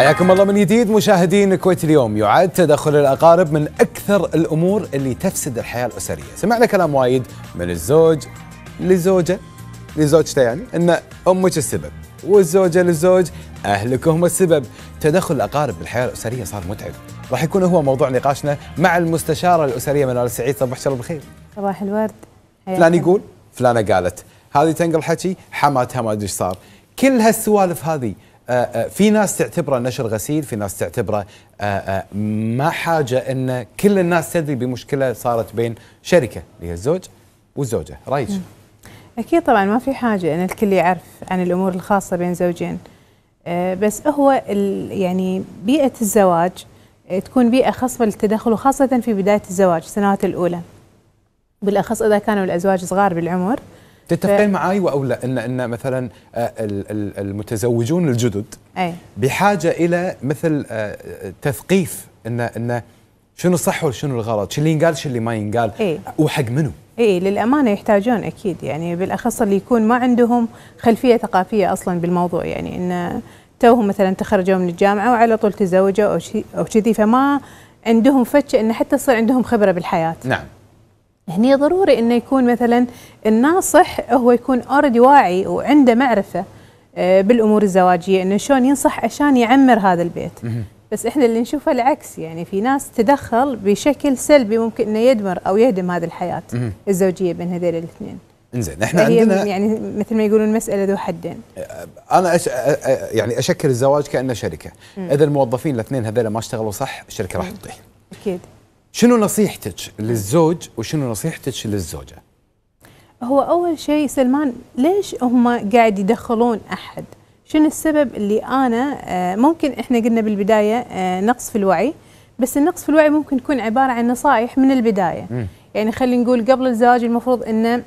حياكم الله من جديد مشاهدين كويت اليوم يعد تدخل الاقارب من اكثر الامور اللي تفسد الحياه الاسريه، سمعنا كلام وايد من الزوج لزوجه لزوجته يعني ان امك السبب والزوجه للزوج اهلك هم السبب، تدخل الاقارب بالحياه الاسريه صار متعب، راح يكون هو موضوع نقاشنا مع المستشاره الاسريه منال السعيد صباح الله الخير. صباح الورد. فلان يقول فلانه قالت، هذه تنقل حكي حماتها ما ادري ايش صار، كل هالسوالف هذه آه، آه، في ناس تعتبره نشر غسيل في ناس تعتبره آه، ما حاجة أن كل الناس تدري بمشكلة صارت بين شركة اللي هي الزوج والزوجة رأيك أكيد طبعا ما في حاجة أن الكل يعرف عن الأمور الخاصة بين زوجين بس هو يعني بيئة الزواج تكون بيئة خصبة للتدخل وخاصة في بداية الزواج السنوات الأولى بالأخص إذا كانوا الأزواج صغار بالعمر تتفقين معي او لا ان ان مثلا آه، المتزوجون الجدد أي. بحاجه الى مثل آه، تثقيف ان ان شنو الصح وشنو الغلط شو اللي ينقال شو اللي ما ينقال إيه؟ وحق منو اي للامانه يحتاجون اكيد يعني بالاخص اللي يكون ما عندهم خلفيه ثقافيه اصلا بالموضوع يعني ان توهم مثلا تخرجوا من الجامعه وعلى طول تزوجوا او شيء او كذي فما عندهم فتش ان حتى تصير عندهم خبره بالحياه نعم هني ضروري انه يكون مثلا الناصح هو يكون اوريدي واعي وعنده معرفه آه، بالامور الزواجيه انه شلون ينصح عشان يعمر هذا البيت بس احنا اللي نشوفه العكس يعني في ناس تدخل بشكل سلبي ممكن انه يدمر او يهدم هذه الحياه الزوجيه بين هذول الاثنين انزين احنا عندنا يعني مثل ما يقولون مساله ذو حدين آه، انا أش... يعني اشكل الزواج كانه شركه اذا الموظفين الاثنين هذول ما اشتغلوا صح الشركه راح تطيح اكيد شنو نصيحتك للزوج وشنو نصيحتك للزوجه؟ هو اول شيء سلمان ليش هم قاعد يدخلون احد؟ شنو السبب اللي انا آه، ممكن احنا قلنا بالبدايه آه، نقص في الوعي بس النقص في الوعي ممكن يكون عباره عن نصائح من البدايه م. يعني خلينا نقول قبل الزواج المفروض انه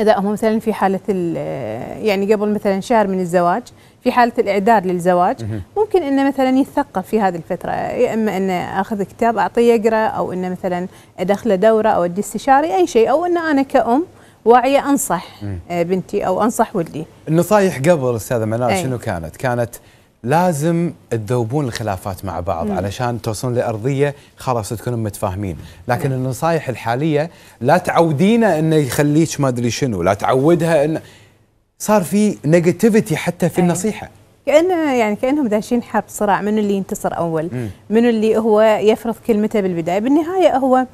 اذا هم مثلا في حاله آه، يعني قبل مثلا شهر من الزواج في حاله الاعداد للزواج ممكن انه مثلا يتثقف في هذه الفتره يا اما انه اخذ كتاب اعطيه يقرا او انه مثلا ادخله دوره او ادي استشاري اي شيء او انه انا كأم واعيه انصح آه، بنتي او انصح ولدي. النصايح قبل استاذه منال شنو كانت؟ كانت لازم تذوبون الخلافات مع بعض مم. علشان توصلون لارضيه خلاص تكونون متفاهمين، لكن مم. النصايح الحاليه لا تعودينا انه يخليك ما ادري شنو، لا تعودها انه صار في نيجاتيفيتي حتى في أيه. النصيحه كانه يعني كأنهم داشين حرب صراع من اللي ينتصر أول من اللي هو يفرض كلمته بالبداية بالنهاية هو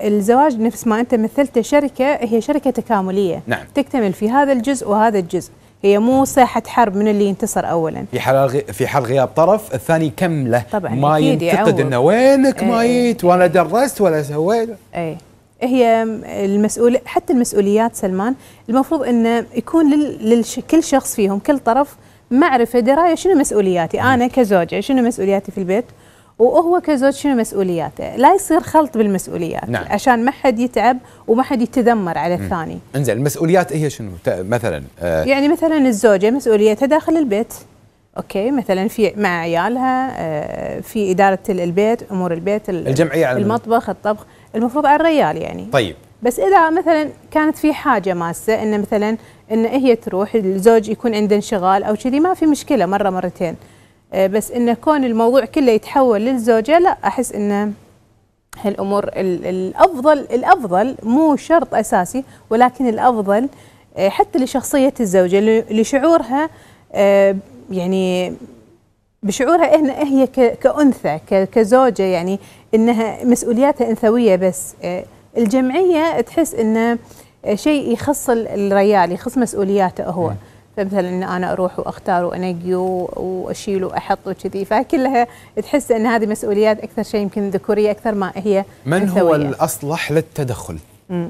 الزواج نفس ما أنت مثلته شركة هي شركة تكاملية نعم. تكتمل في هذا الجزء وهذا الجزء هي مو ساحة حرب من اللي ينتصر أولا في حال في حال غياب طرف الثاني كمله طبعا ما ينتقد انه وينك ايه. ما جيت ولا درست ولا سويت اي هي المسؤول حتى المسؤوليات سلمان المفروض انه يكون لكل شخص فيهم كل طرف معرفه درايه شنو مسؤولياتي انا كزوجه شنو مسؤولياتي في البيت وهو كزوج شنو مسؤولياته لا يصير خلط بالمسؤوليات نعم. عشان ما حد يتعب وما حد يتذمر على الثاني انزين المسؤوليات هي شنو مثلا آه يعني مثلا الزوجه مسؤوليتها داخل البيت اوكي مثلا في مع عيالها آه في اداره البيت امور البيت الجمعيه المطبخ الطبخ المفروض على الريال يعني طيب بس اذا مثلا كانت في حاجه ماسه ان مثلا ان هي تروح الزوج يكون عنده انشغال او كذي ما في مشكله مره مرتين آه، بس ان كون الموضوع كله يتحول للزوجه لا احس انه هالامور الافضل الافضل مو شرط اساسي ولكن الافضل آه، حتى لشخصيه الزوجه لشعورها آه، يعني بشعورها إن هي كأنثى كزوجة يعني انها مسؤولياتها انثويه بس آه، الجمعيه تحس انه آه، شيء يخص الريال يخص مسؤولياته هو فمثلا ان انا اروح واختار وانقي واشيل واحط وكذي فكلها تحس ان هذه مسؤوليات اكثر شيء يمكن ذكوريه اكثر ما هي من انثوية. هو الأصلح للتدخل؟ مم.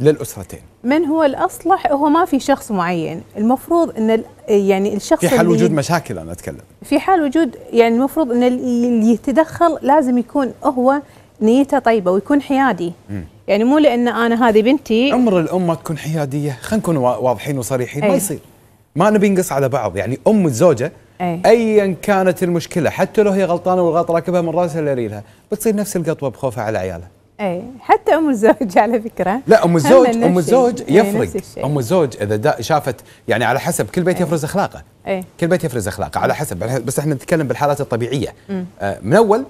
للاسرتين من هو الاصلح هو ما في شخص معين المفروض ان يعني الشخص في حال وجود مشاكل انا اتكلم في حال وجود يعني المفروض ان اللي يتدخل لازم يكون هو نيته طيبه ويكون حيادي م. يعني مو لان انا هذه بنتي عمر ما تكون حياديه خلينا نكون واضحين وصريحين أي. ما إيه. يصير ما نبي نقص على بعض يعني ام الزوجه أي. ايا كانت المشكله حتى لو هي غلطانه والغلط راكبها من راسها لريلها بتصير نفس القطوه بخوفها على عيالها اي حتى ام الزوج على فكره لا ام الزوج ام الزوج إيه، يفرق ام الزوج اذا شافت يعني على حسب كل بيت إيه. يفرز اخلاقه أي. كل بيت يفرز اخلاقه على حسب يعني بس احنا نتكلم بالحالات الطبيعيه آه من اول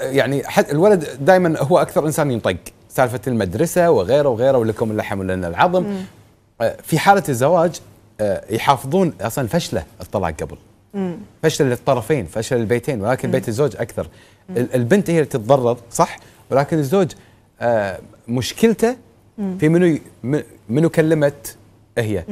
يعني الولد دائما هو اكثر انسان ينطق سالفه المدرسه وغيره وغيره ولكم اللحم ولنا العظم آه في حاله الزواج آه يحافظون اصلا فشله الطلاق قبل فشل للطرفين فشل البيتين ولكن مم. بيت الزوج اكثر البنت هي اللي تتضرر صح ولكن الزوج آه، مشكلته في منو منو كلمت هي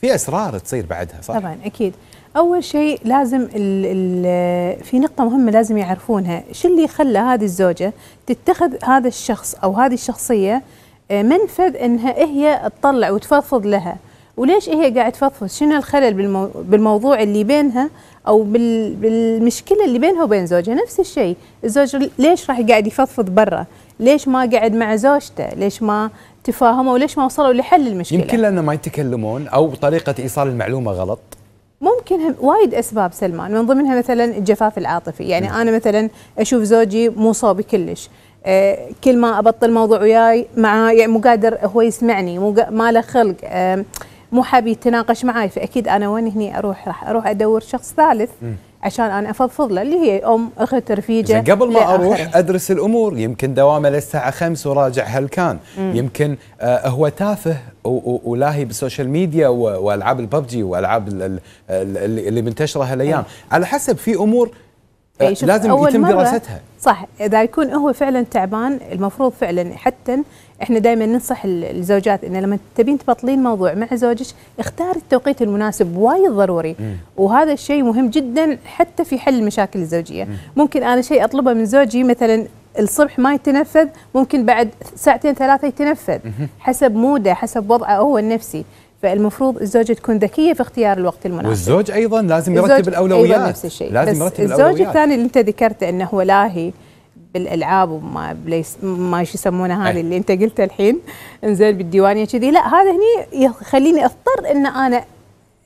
في اسرار تصير بعدها صح طبعا اكيد اول شيء لازم الـ الـ في نقطه مهمه لازم يعرفونها شو اللي خلى هذه الزوجه تتخذ هذا الشخص او هذه الشخصيه آه، منفذ انها هي تطلع وتفضفض لها وليش هي قاعد تفضفض شنو الخلل بالمو... بالموضوع اللي بينها او بال... بالمشكله اللي بينها وبين زوجها نفس الشيء الزوج ليش راح قاعد يفضفض برا ليش ما قعد مع زوجته ليش ما تفاهموا وليش ما وصلوا لحل المشكله يمكن لانه ما يتكلمون او طريقه ايصال المعلومه غلط ممكن وايد اسباب سلمان من ضمنها مثلا الجفاف العاطفي يعني م. انا مثلا اشوف زوجي مو صابي كلش أه كل ما ابطل موضوع وياي معاه يعني مو قادر هو يسمعني مو ما له خلق أه مو حابي يتناقش معاي فاكيد انا وين هني اروح راح اروح ادور شخص ثالث م. عشان انا افضفض له اللي هي ام اخت رفيجه قبل ما اروح ادرس الامور يمكن دوامه للساعه 5 وراجع هل كان م. يمكن آه هو تافه ولاهي بالسوشيال ميديا والعاب الببجي والعاب اللي منتشره هالايام إيه. على حسب في امور آه، إيه، لازم يتم دراستها صح اذا يكون هو فعلا تعبان المفروض فعلا حتى احنا دائما ننصح الزوجات ان لما تبين تبطلين موضوع مع زوجك اختاري التوقيت المناسب وايد ضروري مم. وهذا الشيء مهم جدا حتى في حل المشاكل الزوجيه مم. ممكن انا شيء اطلبه من زوجي مثلا الصبح ما يتنفذ ممكن بعد ساعتين ثلاثه يتنفذ مم. حسب موده حسب وضعه هو النفسي فالمفروض الزوجة تكون ذكية في اختيار الوقت المناسب والزوج أيضا لازم يرتب الأولويات أيضاً نفس الشيء لازم يرتب الاولويات الزوج الثاني اللي أنت ذكرته أنه هو لاهي بالالعاب وما بليس ما يسمونه إيه. هذه اللي انت قلتها الحين انزين بالديوانيه كذي لا هذا هني يخليني اضطر ان انا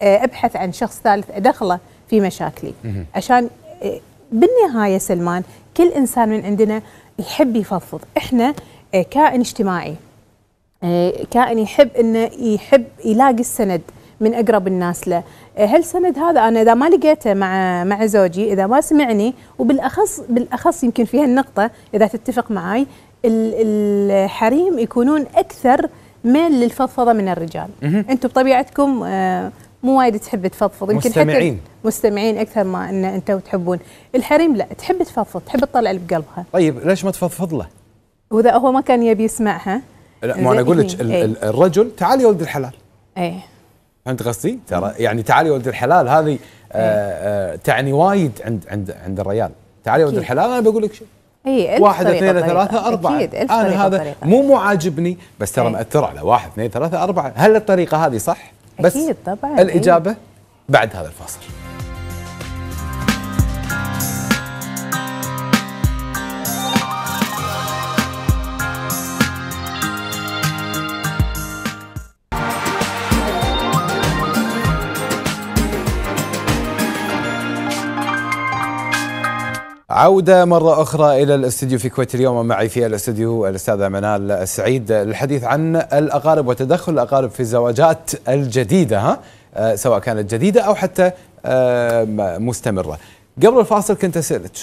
آه، ابحث عن شخص ثالث ادخله في مشاكلي عشان آه، بالنهايه سلمان كل انسان من عندنا يحب يفضفض احنا آه، كائن اجتماعي كائن يحب انه يحب يلاقي السند من اقرب الناس له آه، هل سند هذا انا اذا ما لقيته مع مع زوجي اذا ما سمعني وبالاخص بالاخص يمكن في هالنقطه اذا تتفق معي الحريم يكونون اكثر ميل للفضفضه من الرجال انتم بطبيعتكم آه، مو وايد تحب تفضفض يمكن مستمعين حتى مستمعين اكثر ما ان انتم تحبون الحريم لا تحب تفضفض تحب تطلع اللي بقلبها طيب ليش ما تفضفض له واذا هو ما كان يبي يسمعها لا ما انا اقول لك إيه. الرجل تعال يا ولد الحلال ايه فهمت قصدي؟ ترى يعني تعالي ولد الحلال هذه آه، آه، تعني وايد عند عند عند الريال تعالي ولد الحلال انا بقول لك شيء اي واحد اثنين ثلاثة أربعة أكيد ألف أنا طريقة هذا طريقة. مو مو عاجبني بس ترى مأثر على واحد اثنين ثلاثة أربعة هل الطريقة هذه صح؟ بس أكيد طبعا الإجابة أكيد. بعد هذا الفاصل عودة مرة أخرى إلى الاستديو في كويت اليوم ومعي في الاستديو الأستاذة منال السعيد للحديث عن الأقارب وتدخل الأقارب في الزواجات الجديدة ها؟ آه، سواء كانت جديدة أو حتى آه، مستمرة قبل الفاصل كنت أسألك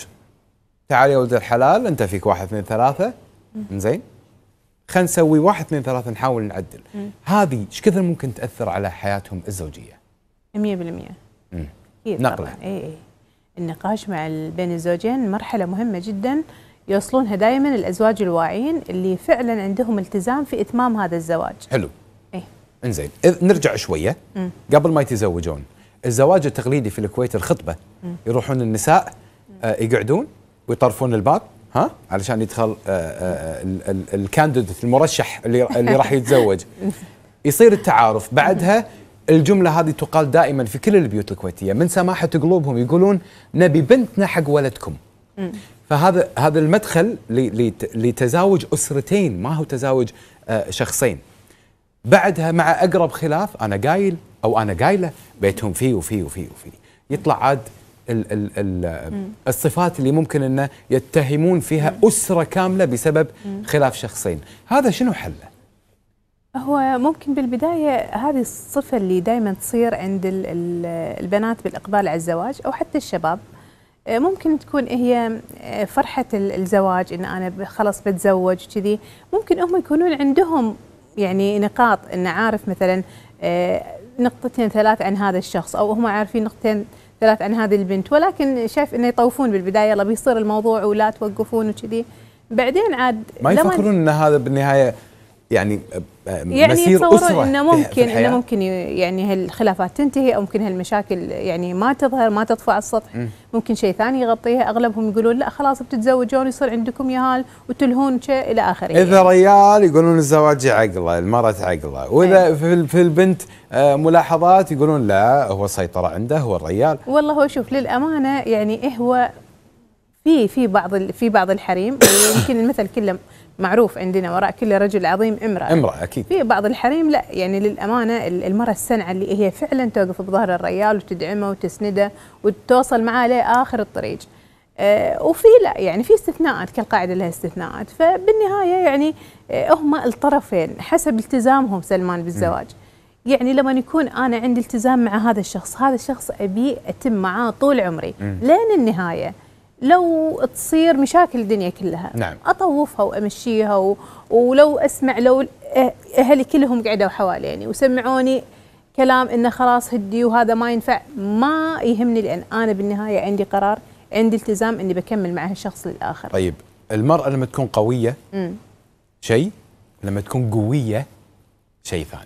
تعال يا ولد الحلال أنت فيك واحد اثنين ثلاثة زين خلينا نسوي واحد اثنين ثلاثة نحاول نعدل هذه ايش كثر ممكن تأثر على حياتهم الزوجية 100% نقلة اي اي النقاش مع بين الزوجين مرحلة مهمة جدا يوصلونها دائما الأزواج الواعيين اللي فعلا عندهم التزام في إتمام هذا الزواج حلو إيه؟ انزين نرجع شوية م. قبل ما يتزوجون الزواج التقليدي في الكويت الخطبة م. يروحون النساء آه يقعدون ويطرفون الباب ها علشان يدخل آه، آه، الكانديديت المرشح اللي اللي راح يتزوج يصير التعارف بعدها الجملة هذه تقال دائما في كل البيوت الكويتية من سماحة قلوبهم يقولون نبي بنتنا حق ولدكم فهذا هذا المدخل لتزاوج أسرتين ما هو تزاوج آه، شخصين بعدها مع أقرب خلاف أنا قايل أو أنا قايلة بيتهم فيه وفيه وفيه وفيه يطلع عاد الـ الـ الـ الصفات اللي ممكن انه يتهمون فيها أسرة كاملة بسبب خلاف شخصين هذا شنو حله هو ممكن بالبداية هذه الصفة اللي دائما تصير عند البنات بالإقبال على الزواج أو حتى الشباب آه، ممكن تكون هي آه، فرحة الزواج إن أنا خلاص بتزوج كذي ممكن هم يكونون عندهم يعني نقاط إن عارف مثلا آه، نقطتين ثلاث عن هذا الشخص أو هم عارفين نقطتين ثلاث عن هذه البنت ولكن شايف إنه يطوفون بالبداية يلا بيصير الموضوع ولا توقفون وكذي بعدين عاد ما يفكرون إن هذا بالنهاية يعني يعني, يعني مسير أسرة إنه ممكن إنه ممكن يعني هالخلافات تنتهي أو ممكن هالمشاكل يعني ما تظهر ما تطفى على السطح م. ممكن شيء ثاني يغطيها أغلبهم يقولون لا خلاص بتتزوجون يصير عندكم يهال وتلهون شيء إلى آخره إذا يعني ريال يقولون الزواج عقله المرأة عقله وإذا أي. أيوة. في البنت آه، ملاحظات يقولون لا هو سيطرة عنده هو الريال والله هو شوف للأمانة يعني إيه هو في في بعض في بعض الحريم يعني يمكن المثل كله معروف عندنا وراء كل رجل عظيم امرأة امرأة أكيد في بعض الحريم لا يعني للأمانة المرأة السنعة اللي هي فعلا توقف بظهر الريال وتدعمه وتسنده وتوصل معاه لآخر الطريق آه وفي لا يعني في استثناءات كالقاعدة لها استثناءات فبالنهاية يعني آه هم الطرفين حسب التزامهم سلمان بالزواج م. يعني لما يكون أنا عندي التزام مع هذا الشخص هذا الشخص أبي أتم معاه طول عمري م. لين النهاية لو تصير مشاكل الدنيا كلها نعم. اطوفها وامشيها و... ولو اسمع لو أه-، اهلي كلهم قعدوا حواليني يعني، وسمعوني كلام انه خلاص هدي وهذا ما ينفع ما يهمني لان انا بالنهايه عندي قرار عندي التزام اني بكمل مع هالشخص للاخر طيب المراه لما تكون قويه شيء لما تكون قويه شيء ثاني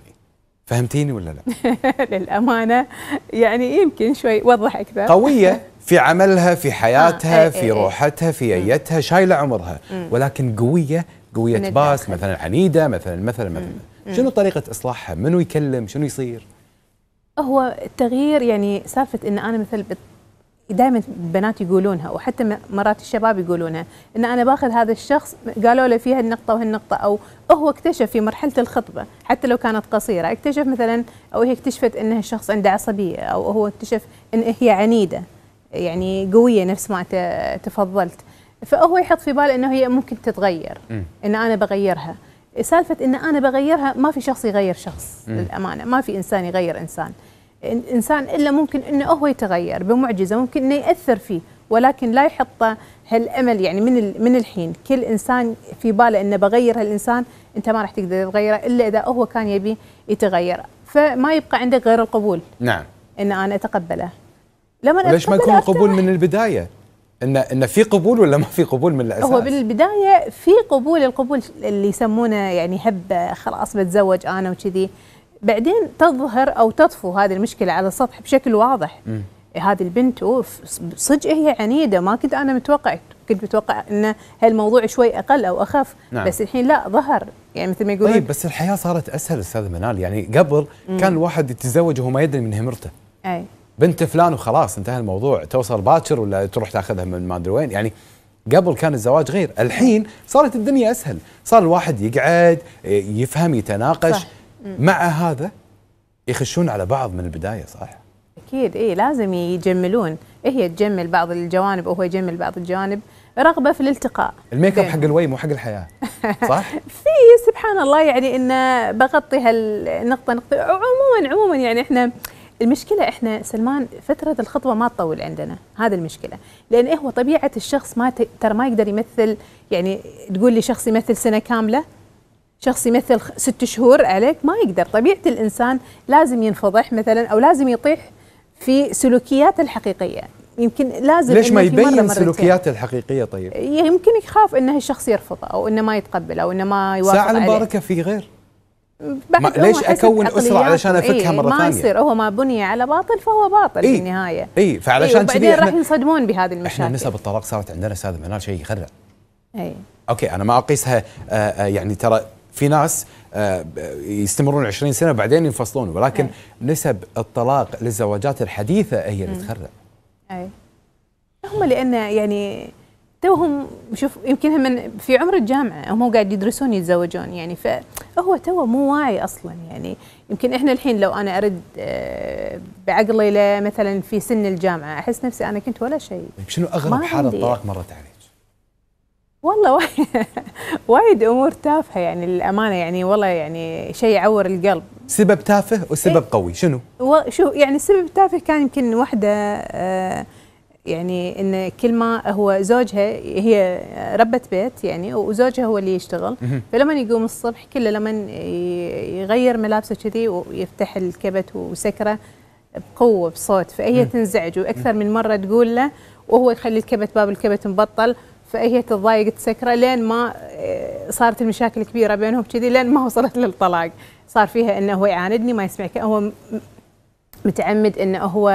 فهمتيني ولا لا للامانه يعني يمكن شوي وضح اكثر قويه في عملها في حياتها آه. إيه، في إيه، إيه. روحتها في ايتها شايله عمرها ولكن قويه قويه باس مثلا عنيده مثلا مثلا مثلا شنو طريقه اصلاحها منو يكلم شنو يصير هو التغيير يعني سالفه ان انا مثل دائما البنات يقولونها وحتى مرات الشباب يقولونها ان انا باخذ هذا الشخص قالوا له فيها النقطه وهالنقطه او هو اكتشف في مرحله الخطبه حتى لو كانت قصيره اكتشف مثلا او هي اكتشفت ان الشخص عنده عصبيه او هو اكتشف ان هي عنيده يعني قويه نفس ما تفضلت فهو يحط في باله انه هي ممكن تتغير ان انا بغيرها سالفه ان انا بغيرها ما في شخص يغير شخص للامانه ما في انسان يغير انسان انسان الا ممكن انه هو يتغير بمعجزه ممكن انه ياثر فيه ولكن لا يحط هالامل يعني من من الحين كل انسان في باله انه بغير هالانسان انت ما راح تقدر تغيره الا اذا هو كان يبي يتغير فما يبقى عندك غير القبول نعم ان انا اتقبله لما ليش ما يكون قبول من البدايه ان ان في قبول ولا ما في قبول من الاساس؟ هو بالبدايه في قبول القبول اللي يسمونه يعني هب خلاص بتزوج انا وكذي بعدين تظهر او تطفو هذه المشكله على السطح بشكل واضح م. هذه البنت اوف صدق هي عنيده ما كنت انا متوقع كنت متوقع ان هالموضوع شوي اقل او اخف نعم. بس الحين لا ظهر يعني مثل ما يقولون طيب بس الحياه صارت اسهل استاذ منال يعني قبل م. كان الواحد يتزوج وهو ما يدري من همرته اي بنت فلان وخلاص انتهى الموضوع توصل باكر ولا تروح تاخذها من ما ادري وين يعني قبل كان الزواج غير الحين صارت الدنيا اسهل صار الواحد يقعد يفهم يتناقش صح. مع هذا يخشون على بعض من البدايه صح اكيد اي لازم يجملون إيه هي تجمل بعض الجوانب وهو يجمل بعض الجوانب رغبه في الالتقاء الميك اب حق الوي مو حق الحياه صح في سبحان الله يعني انه بغطي هالنقطه نقطه عموما عموما يعني احنا المشكله احنا سلمان فتره الخطبه ما تطول عندنا هذا المشكله لان إيه، هو طبيعه الشخص ما ترى ما يقدر يمثل يعني تقول لي شخص يمثل سنه كامله شخص يمثل ست شهور عليك ما يقدر طبيعه الانسان لازم ينفضح مثلا او لازم يطيح في سلوكياته الحقيقيه يمكن لازم ليش ما يبين سلوكياته الحقيقيه طيب؟ يمكن يخاف أن الشخص يرفضه او انه ما يتقبله او انه ما يوافق ساعه المباركه في غير ما ليش اكون اسره علشان افكها إيه مره ما ثانيه؟ ما يصير هو ما بني على باطل فهو باطل إيه في النهايه اي فعلشان إيه وبعدين راح ينصدمون بهذه المشاكل احنا نسب الطلاق صارت عندنا استاذ منال شيء يخرع اي اوكي انا ما اقيسها آه، آه، يعني ترى في ناس آه، يستمرون 20 سنه وبعدين ينفصلون ولكن أي. نسب الطلاق للزواجات الحديثه هي اللي تخرع اي هم لان يعني توهم شوف يمكن هم في عمر الجامعه هم قاعد يدرسون يتزوجون يعني فهو توه مو واعي اصلا يعني يمكن احنا الحين لو انا ارد آه، بعقلي له مثلا في سن الجامعه احس نفسي انا كنت ولا شيء يعني شنو اغرب حاله طلاق مرت عليك؟ والله وايد امور تافهه يعني للامانه يعني والله يعني شيء يعور القلب سبب تافه وسبب إيه؟ قوي شنو؟ شو يعني السبب التافه كان يمكن واحده آه يعني ان كل ما هو زوجها هي ربة بيت يعني وزوجها هو اللي يشتغل فلما يقوم الصبح كله لما يغير ملابسه كذي ويفتح الكبت وسكره بقوه بصوت فهي تنزعج واكثر من مره تقول له وهو يخلي الكبت باب الكبت مبطل فهي تتضايق تسكره لين ما آه، صارت المشاكل كبيره بينهم كذي لين ما وصلت للطلاق صار فيها انه هو يعاندني ما يسمع هو متعمد انه هو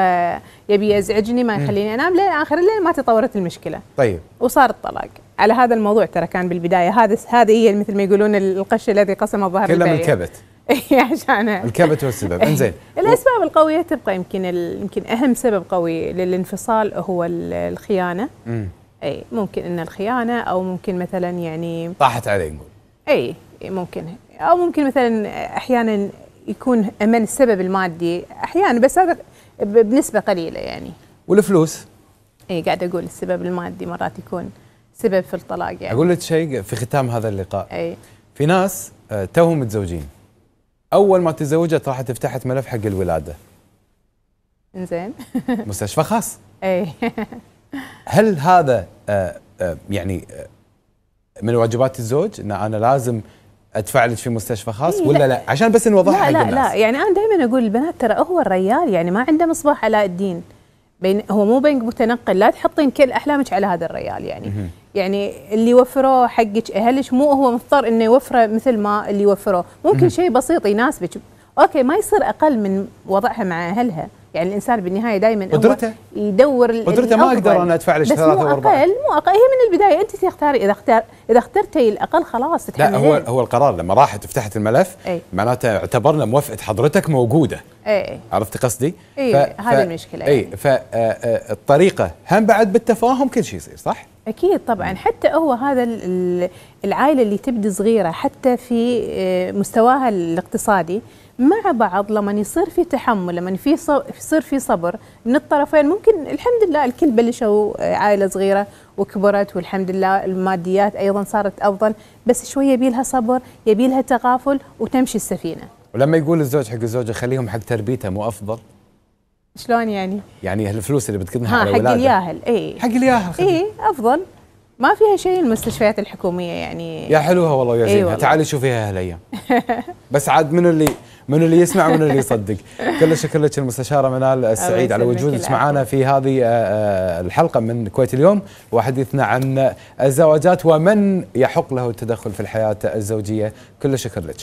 يبي يزعجني ما يخليني انام لين اخر الليل ما تطورت المشكله. طيب. وصار الطلاق، على هذا الموضوع ترى كان بالبدايه هذا هذه هي مثل ما يقولون القش الذي قسم ظهر كلام الكبت. إيه، عشان الكبت هو السبب، إيه. انزين. الاسباب القويه تبقى يمكن يمكن اهم سبب قوي للانفصال هو الخيانه. امم اي ممكن ان الخيانه او ممكن مثلا يعني طاحت عليه نقول. اي ممكن او ممكن مثلا احيانا يكون أمل السبب المادي أحيانا بس هذا بنسبة قليلة يعني والفلوس؟ اي قاعد أقول السبب المادي مرات يكون سبب في الطلاق يعني أقول لك شيء في ختام هذا اللقاء أي في ناس آه، توهم متزوجين أول ما تزوجت راحت فتحت ملف حق الولادة زين مستشفى خاص اي هل هذا آه، آه، يعني من واجبات الزوج ان انا لازم ادفع لك في مستشفى خاص إيه، ولا لا, لا عشان بس نوضحها لا لا, لا يعني انا دائما اقول البنات ترى هو الريال يعني ما عنده مصباح علاء الدين بين هو مو بنك متنقل لا تحطين كل احلامك على هذا الريال يعني يعني اللي وفروه حقك اهلك مو هو مضطر انه يوفره مثل ما اللي وفروه ممكن شيء بسيط يناسبك اوكي ما يصير اقل من وضعها مع اهلها يعني الانسان بالنهايه دائما قدرته يدور قدرته ما اقدر انا ادفع لك ثلاثة مو اقل مو اقل هي من البدايه انت تختاري اذا اختار اذا اخترتي الاقل خلاص لا هو هو القرار لما راحت وفتحت الملف معناته اعتبرنا موافقه حضرتك موجوده اي عرفتي قصدي؟ اي هذه المشكله اي فالطريقه آه، آه، هم بعد بالتفاهم كل شيء يصير صح؟ اكيد طبعا حتى هو هذا العائله اللي تبدي صغيره حتى في آه، مستواها الاقتصادي مع بعض لما يصير في تحمل لما في يصير في صبر من الطرفين ممكن الحمد لله الكل بلشوا آه، عائله صغيره وكبرت والحمد لله الماديات ايضا صارت افضل بس شويه لها صبر يبي لها تغافل وتمشي السفينه ولما يقول الزوج حق الزوجه خليهم حق تربيته مو افضل شلون يعني؟ يعني الفلوس اللي بتقدمها على حق الياهل اي حق الياهل اي افضل ما فيها شيء المستشفيات الحكوميه يعني يا حلوها والله يا زينها أيوة تعالي شوفيها هالايام بس عاد من اللي من اللي يسمع ومن اللي يصدق كل الشكر لك المستشاره منال السعيد على وجودك معنا في هذه آه، آه، الحلقه من كويت اليوم وحديثنا عن الزواجات ومن يحق له التدخل في الحياه الزوجيه كل الشكر لك